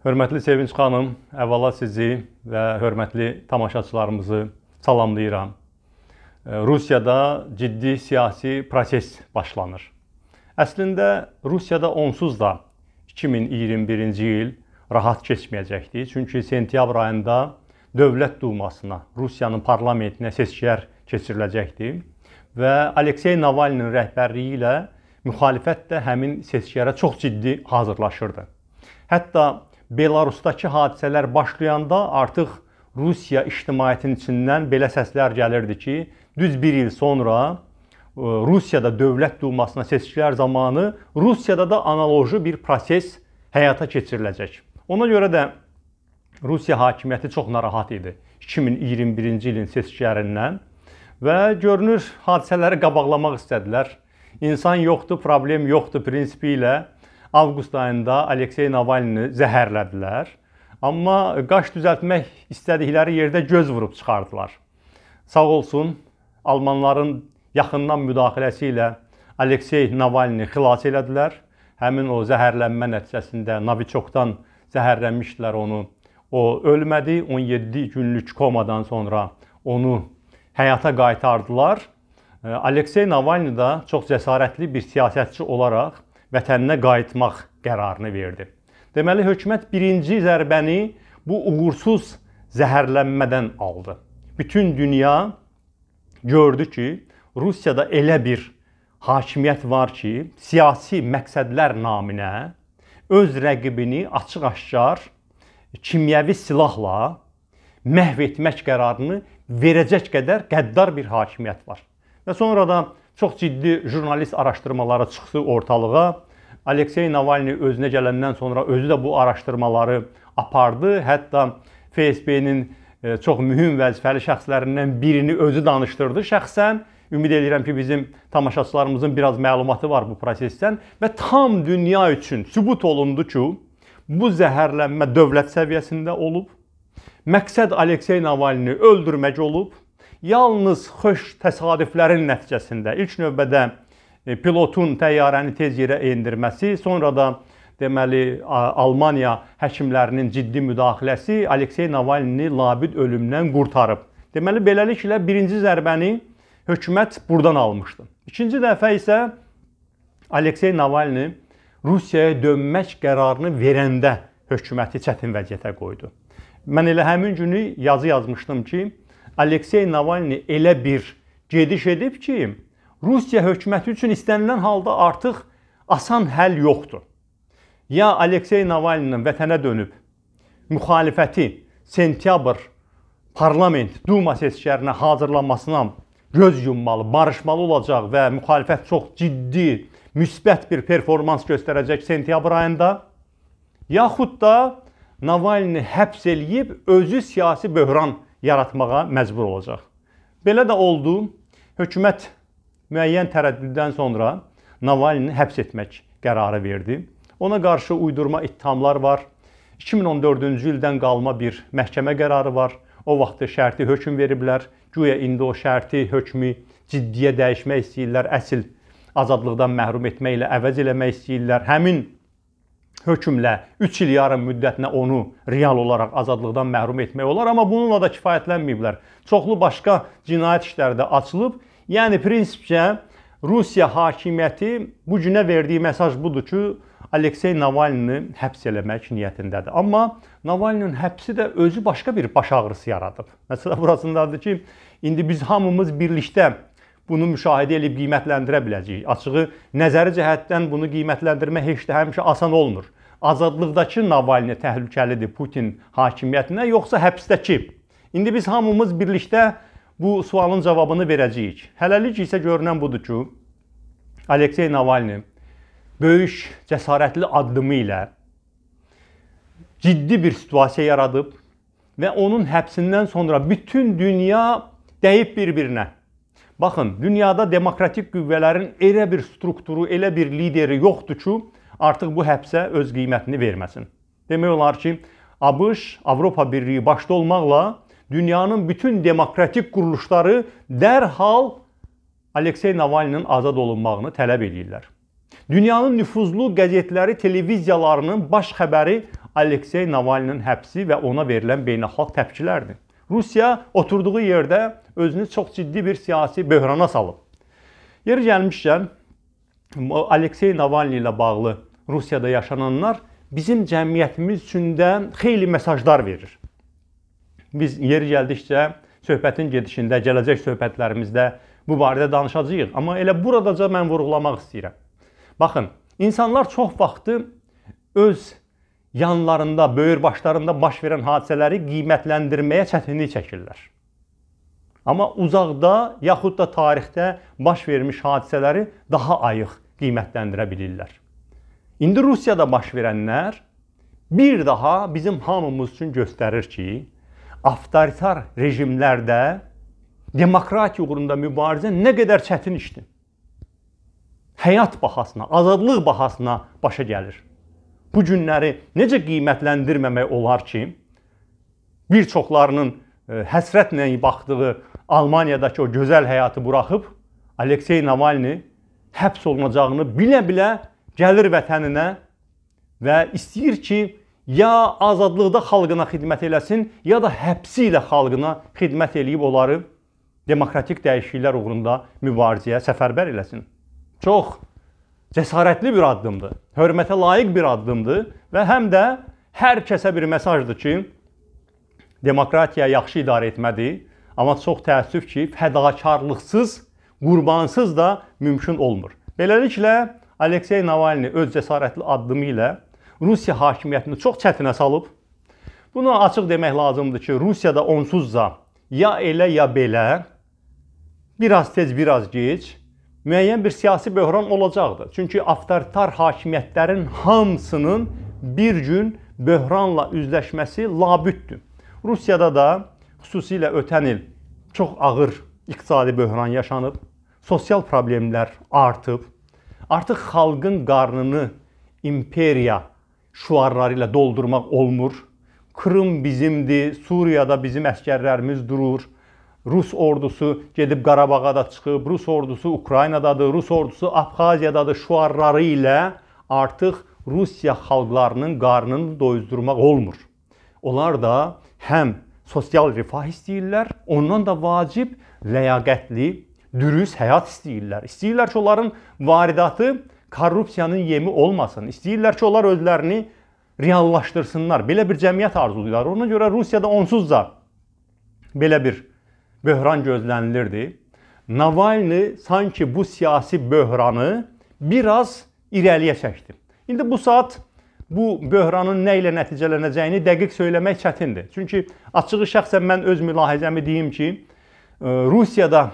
Hörmətli Sevinç xanım, əvvəla sizi və hörmətli tamaşaçılarımızı salamlayıram. Rusiyada ciddi siyasi proses başlanır. Əslində Rusiyada onsuz da 2021-ci il rahat keçməyəcəkdi. Çünki sentyabr ayında Dövlət Dumasına, Rusiyanın parlamentinə seçkilər keçiriləcəkdi və Aleksey Navalninin rəhbərliyi ilə müxalifət də həmin seçkilərə çox ciddi hazırlaşırdı. Hətta Belarusdakı hadisələr başlayanda artıq Rusiya ictimaiyyətinin içindən belə səslər gəlirdi ki, düz 1 il sonra e, Rusiyada Dövlət Dumasına seçkilər zamanı Rusiyada da analoji bir proses həyata keçiriləcək. Ona görə də Rusiya hakimiyyəti çox narahat idi 2021-ci ilin seçkilərindən və görünür hadisələri qabaqlamaq istədilər. İnsan yoxdur, problem yoxdur prinsipi ilə avqust ayında Aleksey Navalni zəhərlədilər. Amma qaş düzəltmək istədikləri yerdə göz vurub çıxardılar. Sağ olsun, almanların yaxından müdaxiləsi ilə Aleksey Navalni xilas elədilər. Həmin o zəhərlənmə nəticəsində Noviçokdan zəhərlənmişdilər onu. O ölmədi, 17 günlük komadan sonra onu həyata qaytardılar. Aleksey Navalni da çox cəsarətli bir siyasətçi olaraq vətəninə qayıtmaq qərarını verdi. Deməli hökumət birinci zərbəni bu uğursuz zəhərlənmədən aldı. Bütün dünya gördü ki, Rusiyada elə bir hakimiyyət var ki, siyasi məqsədlər naminə öz rəqibini açıq-aşkar kimyəvi silahla məhv etmək qərarını verəcək qədər qəddar bir hakimiyyət var. Və sonra da Çox ciddi jurnalist araşdırmaları çıxdı ortalığa. Aleksey Navalny özünə gələndən sonra özü də bu araşdırmaları apardı. Hətta FSB-nin e, çox mühüm vəzifəli şəxslərindən birini özü danışdırdı şəxsən. Ümid edirəm ki, bizim tamaşaçılarımızın biraz məlumatı var bu prosesdən və tam dünya üçün sübut olundu ki, bu zəhərlənmə dövlət səviyyəsində olub. Məqsəd Aleksey Navalni öldürmək olub yalnız xoş təsadüflərin nəticəsində ilk növbədə e, pilotun təyyarəni tez yerə endirməsi, sonra da deməli Almaniya həkimlərinin ciddi müdaxiləsi Aleksey Navalnini labid ölümdən qurtarıb. Deməli beləliklə birinci zərbəni hökumət burdan almışdı. İkinci dəfə isə Aleksey Navalni Rusiyaya dönmək qərarını verəndə hökuməti çətin vəziyyətə qoydu. Mən elə həmin günü yazı yazmışdım ki, Aleksey Navalny elə bir gediş edib ki, Rusiya hökuməti üçün istənilən halda artıq asan həll yoxdur. Ya Aleksey Navalninin vətənə dönüb müxalifəti sentyabr parlament Duma seçkilərinə hazırlanmasına göz yummalı, barışmalı olacaq və müxalifət çox ciddi, müsbət bir performans göstərəcək sentyabr ayında, yaxud da Navalni həbs eləyib özü siyasi böhran yaratmağa məcbur olacaq. Belə də oldu. Hökumət müəyyən tərəddüddən sonra Navalini həbs etmək qərarı verdi. Ona qarşı uydurma ittihamlar var. 2014-cü ildən qalma bir məhkəmə qərarı var. O vaxtda şərti hökm veriblər. Güya indi o şərti hökmü ciddiyə dəyişmək istəyirlər. Əsl azadlıqdan məhrum etməklə əvəz eləmək istəyirlər. Həmin hökmlə 3 il yarım müddətinə onu real olaraq azadlıqdan məhrum etmək olar, amma bununla da kifayətlənməyiblər. Çoxlu başqa cinayət işləri də açılıb. Yəni prinsipcə Rusiya hakimiyyəti bu günə verdiyi mesaj budur ki, Aleksey Navalnini həbs eləmək niyyətindədir. Amma Navalninin həbsi də özü başqa bir baş ağrısı yaradıb. Məsələ burasındadır ki, indi biz hamımız birlikdə bunu müşahidə edib qiymətləndirə biləcəyik. Açığı, nəzəri cəhətdən bunu qiymətləndirmə heç də həmişə asan olmur. Azadlıqdakı Navalni təhlükəlidir Putin hakimiyyətinə, yoxsa həbsdəki? İndi biz hamımız birlikdə bu sualın cavabını verəcəyik. Hələlik isə görünən budur ki, Aleksey Navalni böyük cəsarətli addımı ilə ciddi bir situasiya yaradıb və onun həbsindən sonra bütün dünya dəyib bir-birinə. Baxın, dünyada demokratik qüvvələrin elə bir strukturu, elə bir lideri yoxdur ki, artıq bu həbsə öz qiymətini verməsin. Demək olar ki, ABŞ, Avropa Birliyi başda olmaqla dünyanın bütün demokratik quruluşları dərhal Aleksey Navalinin azad olunmağını tələb edirlər. Dünyanın nüfuzlu qəzetləri, televiziyalarının baş xəbəri Aleksey Navalinin həbsi və ona verilən beynəlxalq təpkilərdir. Rusiya oturduğu yerdə özünü çox ciddi bir siyasi böhrana salıb. Yeri gəlmişkən Aleksey Navalny ilə bağlı Rusiyada yaşananlar bizim cəmiyyətimiz üçün də xeyli mesajlar verir. Biz yeri gəldikcə söhbətin gedişində, gələcək söhbətlərimizdə bu barədə danışacağıq, amma elə buradaca mən vurğulamaq istəyirəm. Baxın, insanlar çox vaxtı öz yanlarında, böyür başlarında baş verən hadisələri qiymətləndirməyə çətinlik çəkirlər. Amma uzaqda yaxud da tarixdə baş vermiş hadisələri daha ayıq qiymətləndirə bilirlər. İndi Rusiyada baş verənlər bir daha bizim hamımız üçün göstərir ki, avtoritar rejimlərdə demokratiya uğrunda mübarizə nə qədər çətin işdir. Həyat bahasına, azadlıq bahasına başa gəlir bu günləri necə qiymətləndirməmək olar ki, bir çoxlarının e, həsrətlə baxdığı Almaniyadakı o gözəl həyatı buraxıb Aleksey Navalny həbs olunacağını bilə-bilə gəlir vətəninə və istəyir ki, ya azadlıqda xalqına xidmət eləsin, ya da həbsi ilə xalqına xidmət eləyib onları demokratik dəyişikliklər uğrunda mübarizəyə səfərbər eləsin. Çox cəsarətli bir addımdır. Hörmətə layiq bir addımdır və həm də hər kəsə bir mesajdır ki, demokratiya yaxşı idarə etmədir, amma çox təəssüf ki, fədakarlıqsız, qurbansız da mümkün olmur. Beləliklə Aleksey Navalny öz cəsarətli addımı ilə Rusiya hakimiyyətini çox çətinə salıb. Bunu açıq demək lazımdır ki, Rusiyada onsuz da ya elə ya belə biraz tez, biraz gec müəyyən bir siyasi böhran olacaqdır. Çünki avtoritar hakimiyyətlərin hamısının bir gün böhranla üzləşməsi labüddür. Rusiyada da xüsusilə ötən il çox ağır iqtisadi böhran yaşanıb, sosial problemlər artıb. Artıq xalqın qarnını imperiya şuarları ilə doldurmaq olmur. Krım bizimdir, Suriyada bizim əskərlərimiz durur Rus ordusu gedib Qarabağa da çıxıb, Rus ordusu Ukraynadadır, Rus ordusu Abxaziyadadır şuarları ilə artıq Rusiya xalqlarının qarnını doyuzdurmaq olmur. Onlar da həm sosial rifah istəyirlər, ondan da vacib ləyaqətli, dürüst həyat istəyirlər. İstəyirlər ki, onların varidatı korrupsiyanın yemi olmasın. İstəyirlər ki, onlar özlərini reallaşdırsınlar. Belə bir cəmiyyət arzulayırlar. Ona görə Rusiyada onsuz da belə bir böhran gözlənilirdi. Navalny sanki bu siyasi böhranı biraz irəliyə çəkdi. İndi bu saat bu böhranın nə ilə nəticələnəcəyini dəqiq söyləmək çətindir. Çünki açığı şəxsən mən öz mülahizəmi deyim ki, e, Rusiyada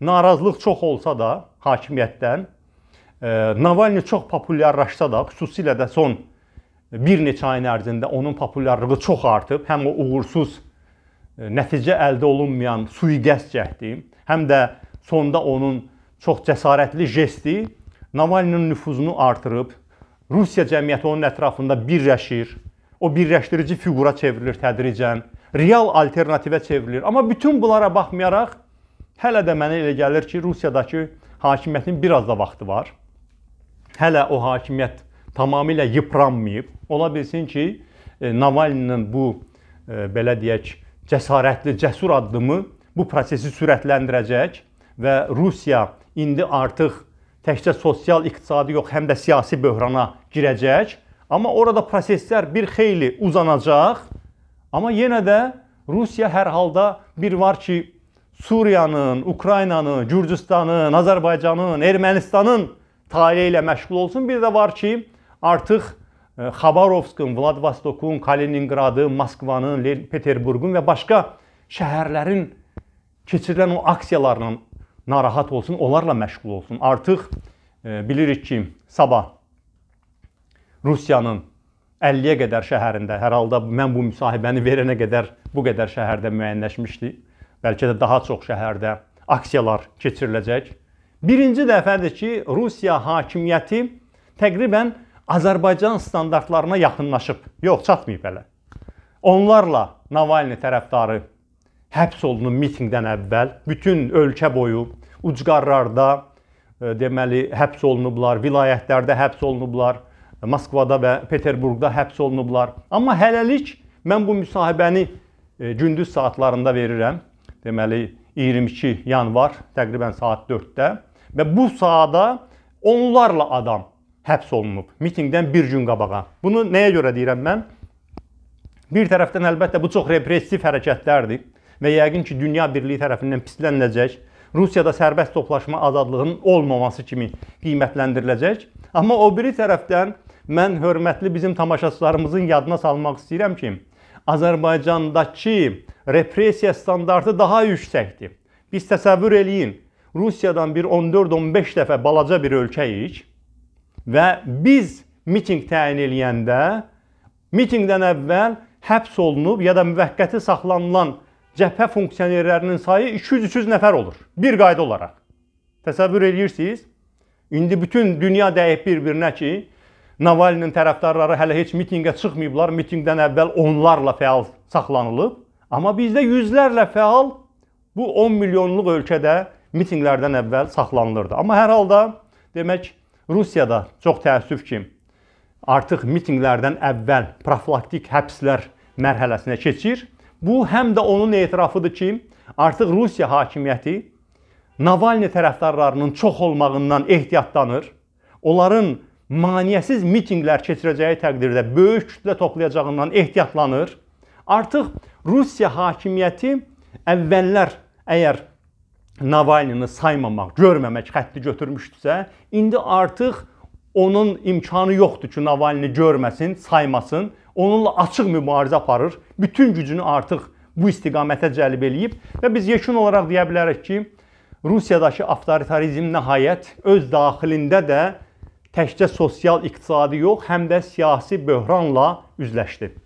narazılıq çox olsa da hakimiyyətdən e, Navalny çox populyarlaşsa da, xüsusilə də son bir neçə ayın ərzində onun populyarlığı çox artıb. Həm o uğursuz E, nəticə əldə olunmayan sui-qəsd cəhdi, həm də sonda onun çox cəsarətli jesti Navalninin nüfuzunu artırıb Rusiya cəmiyyəti onun ətrafında birləşir. O birləşdirici fiqura çevrilir tədricən, real alternativə çevrilir. Amma bütün bunlara baxmayaraq hələ də mənə elə gəlir ki, Rusiyadakı hakimiyyətin biraz da vaxtı var. Hələ o hakimiyyət tamamilə yıpranmayıb. Ola bilsin ki, e, Navalninin bu e, belə deyək, cəsarətli, cəsur addımı bu prosesi sürətləndirəcək və Rusiya indi artıq təkcə sosial, iqtisadi yox, həm də siyasi böhrana girəcək. Amma orada proseslər bir xeyli uzanacaq. Amma yenə də Rusiya hər halda bir var ki, Suriyanın, Ukraynanın, Gürcüstanın, Azərbaycanın, Ermənistanın taleyi ilə məşğul olsun. Bir də var ki, artıq Xabarovskın, Vladivostokun, Kaliningradı, Moskvanın, Peterburqun və başqa şəhərlərin keçirilən o aksiyalarla narahat olsun, onlarla məşğul olsun. Artıq bilirik ki, sabah Rusiyanın 50-yə qədər şəhərində, hər halda mən bu müsahibəni verənə qədər bu qədər şəhərdə müəyyənləşmişdi. Bəlkə də daha çox şəhərdə aksiyalar keçiriləcək. Birinci dəfədir ki, Rusiya hakimiyyəti təqribən Azərbaycan standartlarına yaxınlaşıb. Yox, çatmayıb hələ. Onlarla Navalny tərəfdarı həbs olunub mitinqdən əvvəl bütün ölkə boyu ucqarlarda e, deməli həbs olunublar, vilayətlərdə həbs olunublar, Moskvada və Peterburqda həbs olunublar. Amma hələlik mən bu müsahibəni e, gündüz saatlarında verirəm. Deməli 22 yanvar təqribən saat 4-də və bu sahada onlarla adam həbs olunub mitinqdən bir gün qabağa. Bunu nəyə görə deyirəm mən? Bir tərəfdən əlbəttə bu çox repressiv hərəkətlərdir və yəqin ki, dünya birliyi tərəfindən pisləniləcək. Rusiyada sərbəst toplaşma azadlığının olmaması kimi qiymətləndiriləcək. Amma o biri tərəfdən mən hörmətli bizim tamaşaçılarımızın yadına salmaq istəyirəm ki, Azərbaycandakı repressiya standartı daha yüksəkdir. Biz təsəvvür eləyin, Rusiyadan bir 14-15 dəfə balaca bir ölkəyik. Və biz mitinq təyin eləyəndə mitinqdən əvvəl həbs olunub ya da müvəqqəti saxlanılan cəbhə funksionerlərinin sayı 200-300 nəfər olur. Bir qayda olaraq. Təsəvvür edirsiniz? İndi bütün dünya dəyib bir-birinə ki, Navalinin tərəfdarları hələ heç mitinqə çıxmayıblar. Mitinqdən əvvəl onlarla fəal saxlanılıb. Amma bizdə yüzlərlə fəal bu 10 milyonluq ölkədə mitinqlərdən əvvəl saxlanılırdı. Amma hər halda demək Rusiyada çox təəssüf ki, artıq mitinqlərdən əvvəl profilaktik həbslər mərhələsinə keçir. Bu həm də onun etirafıdır ki, artıq Rusiya hakimiyyəti Navalni tərəfdarlarının çox olmağından ehtiyatlanır. Onların maniyəsiz mitinqlər keçirəcəyi təqdirdə böyük kütlə toplayacağından ehtiyatlanır. Artıq Rusiya hakimiyyəti əvvəllər əgər Navalnini saymamaq, görməmək xətti götürmüşdüsə, indi artıq onun imkanı yoxdur ki, Navalni görməsin, saymasın. Onunla açıq mübarizə aparır. Bütün gücünü artıq bu istiqamətə cəlb eləyib və biz yekun olaraq deyə bilərik ki, Rusiyadakı avtoritarizm nəhayət öz daxilində də təkcə sosial, iqtisadi yox, həm də siyasi böhranla üzləşdi.